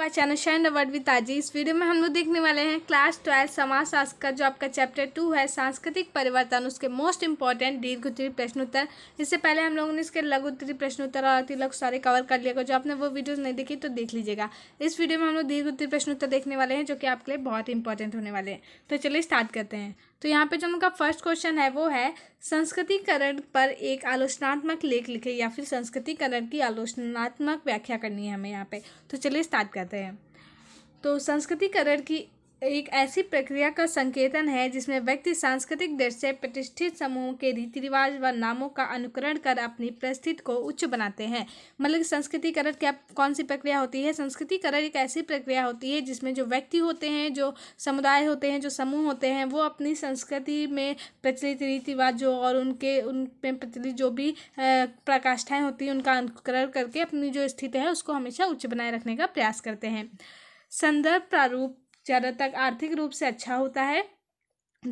to our channel शाइन अवर्ड with आजी इस वीडियो में हम लोग देखने वाले हैं क्लास ट्वेल्थ शास्त्र का जो आपका चैप्टर टू है सांस्कृतिक परिवर्तन उसके मोस्ट इंपॉर्टेंट दीर्घ उत्तरी प्रश्नोत्तर इससे पहले हम लोगों ने इसके लघु उत्तरी प्रश्नोत्तर और अति लघु सारे कवर कर लिया जो आपने वो वीडियोज़ नहीं देखी तो देख लीजिएगा इस वीडियो में हम लोग दीर्घ उत्तरी प्रश्नोत्तर देखने वाले हैं जो कि आपके लिए बहुत इंपॉर्टेंट होने वाले हैं तो चलिए स्टार्ट करते हैं तो यहाँ पे जो उनका फर्स्ट क्वेश्चन है वो है संस्कृतिकरण पर एक आलोचनात्मक लेख लिखे या फिर संस्कृतिकरण की आलोचनात्मक व्याख्या करनी है हमें यहाँ पे तो चलिए स्टार्ट करते हैं तो संस्कृतिकरण की एक ऐसी प्रक्रिया का संकेतन है जिसमें व्यक्ति सांस्कृतिक दृश्य से प्रतिष्ठित समूह के रीति रिवाज व नामों का अनुकरण कर अपनी परिस्थिति को उच्च बनाते हैं मतलब संस्कृतिकरण क्या कौन सी प्रक्रिया होती है संस्कृतिकरण एक ऐसी प्रक्रिया होती है जिसमें जो व्यक्ति होते हैं जो समुदाय होते हैं जो समूह होते हैं वो अपनी संस्कृति में प्रचलित रीति रिवाजों और उनके उनमें प्रचलित जो भी प्रकाष्ठाएँ होती हैं उनका अनुकरण करके अपनी जो स्थिति है उसको हमेशा उच्च बनाए रखने का प्रयास करते हैं संदर्भ प्रारूप ज्यादातर आर्थिक रूप से अच्छा होता है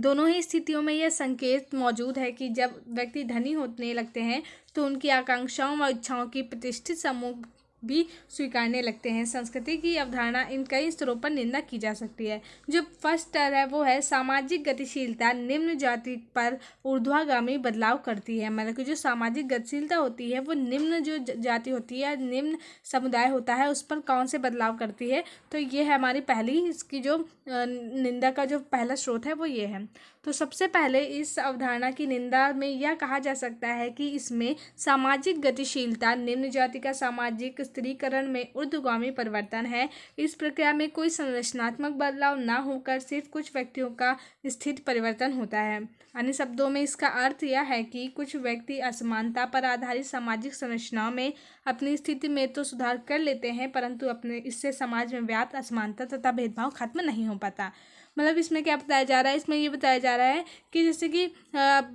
दोनों ही स्थितियों में यह संकेत मौजूद है कि जब व्यक्ति धनी होने लगते हैं तो उनकी आकांक्षाओं व इच्छाओं की प्रतिष्ठित समूह भी स्वीकारने लगते हैं संस्कृति की अवधारणा इन कई स्तरों पर निंदा की जा सकती है जो फर्स्ट स्तर है वो है सामाजिक गतिशीलता निम्न जाति पर ऊर्ध्वागामी बदलाव करती है मतलब कि जो सामाजिक गतिशीलता होती है वो निम्न जो जाति होती है निम्न समुदाय होता है उस पर कौन से बदलाव करती है तो ये है हमारी पहली इसकी जो निंदा का जो पहला स्रोत है वो ये है तो सबसे पहले इस अवधारणा की निंदा में यह कहा जा सकता है कि इसमें सामाजिक गतिशीलता निम्न जाति का सामाजिक स्त्रीकरण में उर्दगामी परिवर्तन है इस प्रक्रिया में कोई संरचनात्मक बदलाव ना होकर सिर्फ कुछ व्यक्तियों का स्थित परिवर्तन होता है अन्य शब्दों में इसका अर्थ यह है कि कुछ व्यक्ति असमानता पर आधारित सामाजिक संरचनाओं में अपनी स्थिति में तो सुधार कर लेते हैं परंतु अपने इससे समाज में व्याप्त असमानता तथा भेदभाव खत्म नहीं हो पाता मतलब इसमें क्या बताया जा रहा है इसमें ये बताया जा रहा है कि जैसे कि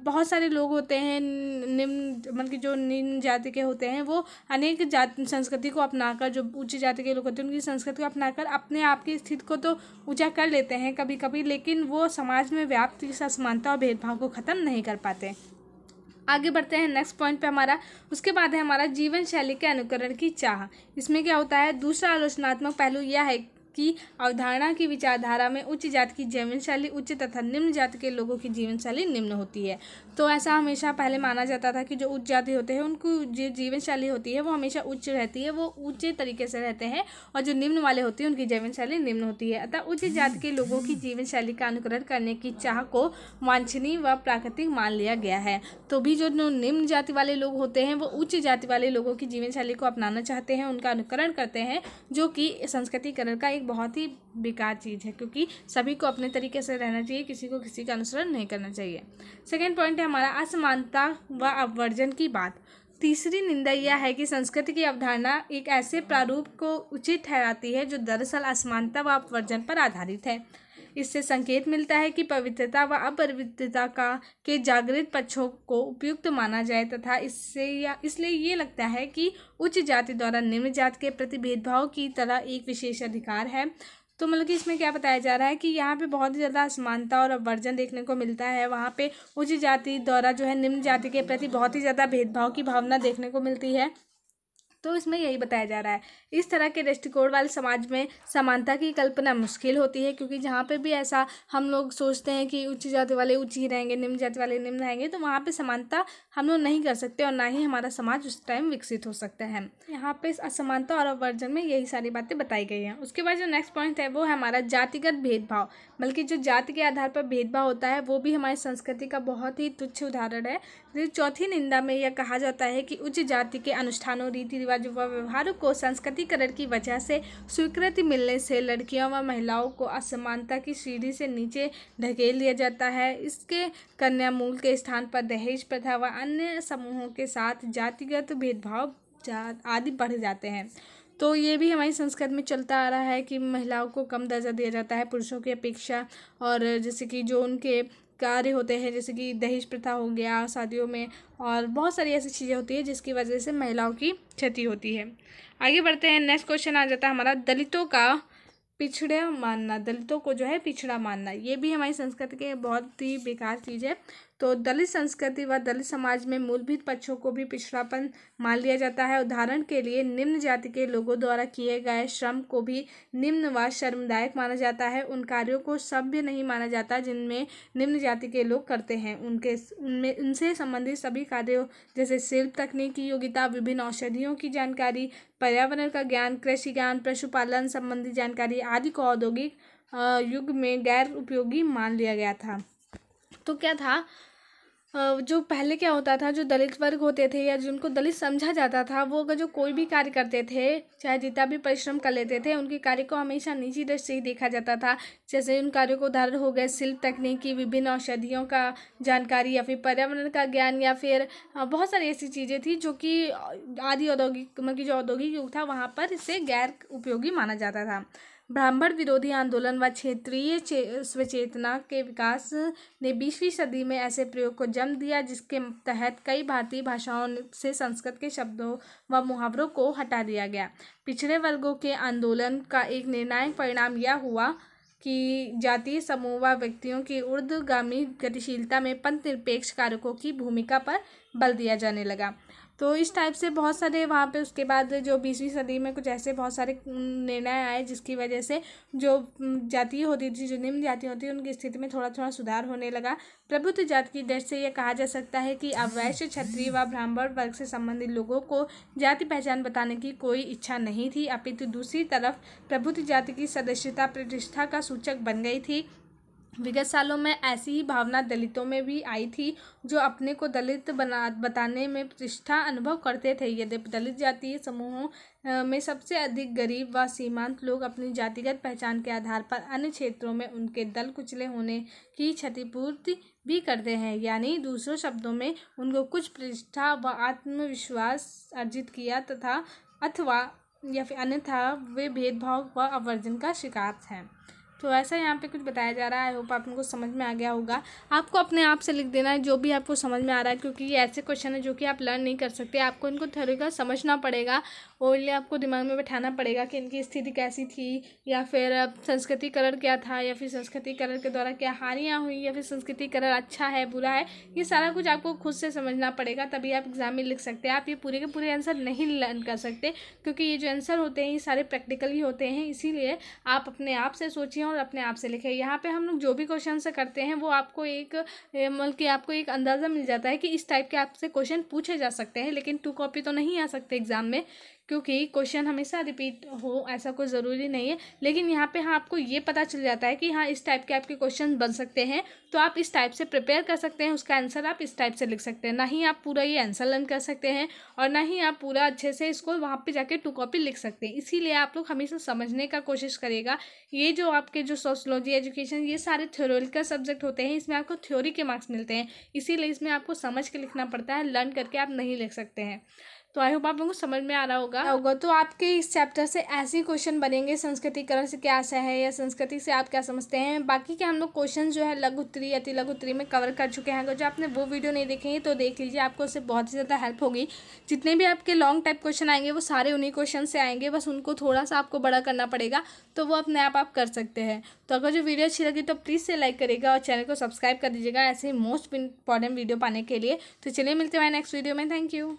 बहुत सारे लोग होते हैं निम्न मतलब कि जो निम्न जाति के होते हैं वो अनेक जाति संस्कृति को अपनाकर जो ऊँची जाति के लोग होते हैं उनकी संस्कृति को अपनाकर अपने आप की स्थिति को तो ऊँचा कर लेते हैं कभी कभी लेकिन वो समाज में व्याप्त की असमानता और भेदभाव को ख़त्म नहीं कर पाते आगे बढ़ते हैं नेक्स्ट पॉइंट पे हमारा उसके बाद है हमारा जीवन शैली के अनुकरण की चाह इसमें क्या होता है दूसरा आलोचनात्मक पहलू यह है की अवधारणा की विचारधारा में उच्च जात की जीवनशैली उच्च तथा निम्न जात के लोगों की जीवनशैली निम्न होती है तो ऐसा हमेशा पहले माना जाता था कि जो उच्च जाति होते हैं उनको जो जीवन शैली होती है वो हमेशा उच्च रहती है वो ऊंचे तरीके से रहते हैं और जो निम्न वाले होते हैं उनकी जीवन शैली निम्न होती है अतः उच्च जाति के लोगों की जीवन शैली का अनुकरण करने की चाह को वांछनीय व प्राकृतिक मान लिया गया है तो भी जो निम्न जाति वाले लोग होते हैं वो उच्च जाति वाले लोगों की जीवन शैली को अपनाना चाहते हैं उनका अनुकरण करते हैं जो कि संस्कृतिकरण का एक बहुत ही बेकार चीज़ है क्योंकि सभी को अपने तरीके से रहना चाहिए किसी को किसी का अनुसरण नहीं करना चाहिए सेकेंड पॉइंट है हमारा असमानता व अवर्जन की बात तीसरी निंदा यह है कि संस्कृति की अवधारणा एक ऐसे प्रारूप को उचित ठहराती है जो दरअसल असमानता व अपवर्जन पर आधारित है इससे संकेत मिलता है कि पवित्रता व अपवित्रता का के जागृत पक्षों को उपयुक्त माना जाए तथा इससे या इसलिए ये लगता है कि उच्च जाति द्वारा निम्न जाति के प्रति भेदभाव की तरह एक विशेष अधिकार है तो मतलब कि इसमें क्या बताया जा रहा है कि यहाँ पे बहुत ही ज़्यादा असमानता और अवर्जन देखने को मिलता है वहाँ पे उच्च जाति द्वारा जो है निम्न जाति के प्रति बहुत ही ज़्यादा भेदभाव की भावना देखने को मिलती है तो इसमें यही बताया जा रहा है इस तरह के दृष्टिकोण वाले समाज में समानता की कल्पना मुश्किल होती है क्योंकि जहाँ पे भी ऐसा हम लोग सोचते हैं कि उच्च जाति वाले उच्च ही रहेंगे निम्न जाति वाले निम्न रहेंगे तो वहाँ पर समानता हम लोग नहीं कर सकते और ना ही हमारा समाज उस टाइम विकसित हो सकता है यहाँ पर असमानता और अवर्जन में यही सारी बातें बताई गई हैं उसके बाद जो नेक्स्ट पॉइंट है वो है हमारा जातिगत भेदभाव बल्कि जो जाति के आधार पर भेदभाव होता है वो भी हमारी संस्कृति का बहुत ही तुच्छ उदाहरण है चौथी निंदा में यह कहा जाता है कि उच्च जाति के अनुष्ठानों रीति रिवाजों व व्यवहारों को संस्कृतिकरण की वजह से स्वीकृति मिलने से लड़कियों व महिलाओं को असमानता की सीढ़ी से नीचे ढकेल दिया जाता है इसके कन्या मूल के स्थान पर दहेज प्रथा व अन्य समूहों के साथ जातिगत भेदभाव जा, आदि बढ़ जाते हैं तो ये भी हमारी संस्कृति में चलता आ रहा है कि महिलाओं को कम दर्जा दिया जाता है पुरुषों की अपेक्षा और जैसे कि जो उनके कार्य होते हैं जैसे कि दहेज प्रथा हो गया शादियों में और बहुत सारी ऐसी चीज़ें होती है जिसकी वजह से महिलाओं की क्षति होती है आगे बढ़ते हैं नेक्स्ट क्वेश्चन आ जाता है हमारा दलितों का पिछड़े मानना दलितों को जो है पिछड़ा मानना ये भी हमारी संस्कृति के बहुत ही बेकार चीज़ है तो दलित संस्कृति व दलित समाज में मूलभूत पक्षों को भी पिछड़ापन मान लिया जाता है उदाहरण के लिए निम्न जाति के लोगों द्वारा किए गए श्रम को भी निम्न व शर्मदायक माना जाता है उन कार्यों को सभ्य नहीं माना जाता जिनमें निम्न जाति के लोग करते हैं उनके उनमें उनसे संबंधित सभी कार्यों जैसे शिल्प तकनीकी योग्यता विभिन्न औषधियों की जानकारी पर्यावरण का ज्ञान कृषि ज्ञान पशुपालन संबंधी जानकारी आदि को औद्योगिक युग में गैर उपयोगी मान लिया गया था तो क्या था जो पहले क्या होता था जो दलित वर्ग होते थे या जिनको दलित समझा जाता था वो अगर जो कोई भी कार्य करते थे चाहे जितना भी परिश्रम कर लेते थे उनके कार्य को हमेशा निजी दृष्टि से ही देखा जाता था जैसे उन कार्यों को उदाहरण हो गए शिल्प तकनीकी विभिन्न औषधियों का जानकारी या फिर पर्यावरण का ज्ञान या फिर बहुत सारी ऐसी चीज़ें थी जो कि आदि औद्योगिक मतलब कि जो औद्योगिक युग था वहाँ पर इसे गैर उपयोगी माना जाता था ब्राह्मण विरोधी आंदोलन व क्षेत्रीय चे, स्वचेतना के विकास ने बीसवीं सदी में ऐसे प्रयोग को जन्म दिया जिसके तहत कई भारतीय भाषाओं से संस्कृत के शब्दों व मुहावरों को हटा दिया गया पिछड़े वर्गों के आंदोलन का एक निर्णायक परिणाम यह हुआ कि जातीय समूह व व्यक्तियों की ऊर्धगामी गतिशीलता में पंथ निरपेक्ष कारकों की भूमिका पर बल दिया जाने लगा तो इस टाइप से बहुत सारे वहाँ पे उसके बाद जो बीसवीं सदी में कुछ ऐसे बहुत सारे निर्णय आए जिसकी वजह से जो जाति होती थी जो निम्न जाति होती उनकी स्थिति में थोड़ा थोड़ा सुधार होने लगा प्रभुत्व जाति की दृष्टि से यह कहा जा सकता है कि अब वैश्य क्षत्रिय व ब्राह्मण वर्ग से संबंधित लोगों को जाति पहचान बताने की कोई इच्छा नहीं थी अपितु दूसरी तरफ प्रभुत्व जाति की सदस्यता प्रतिष्ठा का सूचक बन गई थी विगत सालों में ऐसी ही भावना दलितों में भी आई थी जो अपने को दलित बना बताने में प्रतिष्ठा अनुभव करते थे यद्यपि दलित जातीय समूहों में सबसे अधिक गरीब व सीमांत लोग अपनी जातिगत पहचान के आधार पर अन्य क्षेत्रों में उनके दल कुचले होने की क्षतिपूर्ति भी करते हैं यानी दूसरों शब्दों में उनको कुछ प्रतिष्ठा व आत्मविश्वास अर्जित किया तथा अथवा या फिर अन्यथा वे भेदभाव व अवर्जन का शिकार हैं तो ऐसा यहाँ पे कुछ बताया जा रहा है आई होप आप उनको समझ में आ गया होगा आपको अपने आप से लिख देना है जो भी आपको समझ में आ रहा है क्योंकि ये ऐसे क्वेश्चन है जो कि आप लर्न नहीं कर सकते आपको इनको थोड़ी का समझना पड़ेगा और लिए आपको दिमाग में बैठाना पड़ेगा कि इनकी स्थिति कैसी थी या फिर संस्कृतिकरण क्या था या फिर संस्कृतिकरण के द्वारा क्या हानियाँ हुई या फिर संस्कृतिकरण अच्छा है बुरा है ये सारा कुछ आपको खुद से समझना पड़ेगा तभी आप एग्ज़ाम में लिख सकते हैं आप ये पूरे के पूरे आंसर नहीं लर्न कर सकते क्योंकि ये जो आंसर होते हैं ये सारे प्रैक्टिकल ही होते हैं इसीलिए आप अपने आप से सोचिए और अपने आप से लिखें यहाँ पर हम लोग जो भी क्वेश्चन से करते हैं वो आपको एक मतलब कि आपको एक अंदाज़ा मिल जाता है कि इस टाइप के आपसे क्वेश्चन पूछे जा सकते हैं लेकिन टू कॉपी तो नहीं आ सकते एग्ज़ाम में क्योंकि क्वेश्चन हमेशा रिपीट हो ऐसा कोई ज़रूरी नहीं है लेकिन यहाँ पे हाँ आपको ये पता चल जाता है कि हाँ इस टाइप के आपके क्वेश्चन बन सकते हैं तो आप इस टाइप से प्रिपेयर कर सकते हैं उसका आंसर आप इस टाइप से लिख सकते हैं ना ही आप पूरा ये आंसर लर्न कर सकते हैं और ना ही आप पूरा अच्छे से इसको वहाँ पर जाके टू कॉपी लिख सकते हैं इसीलिए आप लोग हमेशा समझने का कोशिश करेगा ये जो आपके जो सोशलॉजी एजुकेशन ये सारे थ्योरिकल सब्जेक्ट होते हैं इसमें आपको थ्योरी के मार्क्स मिलते हैं इसीलिए इसमें आपको समझ के लिखना पड़ता है लर्न करके आप नहीं लिख सकते हैं तो आई होप आप लोगों को समझ में आ रहा होगा होगा तो आपके इस चैप्टर से ऐसे क्वेश्चन बनेंगे संस्कृतिकरण से क्या आशा है या संस्कृति से आप क्या समझते हैं बाकी के हम लोग क्वेश्चन जो है लघु उत्तरी अति लघु उत्तरी में कवर कर चुके हैं अगर जो आपने वो वीडियो नहीं देखे तो देख लीजिए आपको उससे बहुत ही ज़्यादा हेल्प होगी जितने भी आपके लॉन्ग टाइप क्वेश्चन आएंगे वो सारे उन्हीं क्वेश्चन से आएंगे बस उनको थोड़ा सा आपको बड़ा करना पड़ेगा तो वो अपने आप आप कर सकते हैं तो अगर जो वीडियो अच्छी लगी तो प्लीज़ से लाइक करेगा और चैनल को सब्सक्राइब कर दीजिएगा ऐसे मोस्ट इंपॉर्टेंट वीडियो पाने के लिए तो चलिए मिलते हैं नेक्स्ट वीडियो में थैंक यू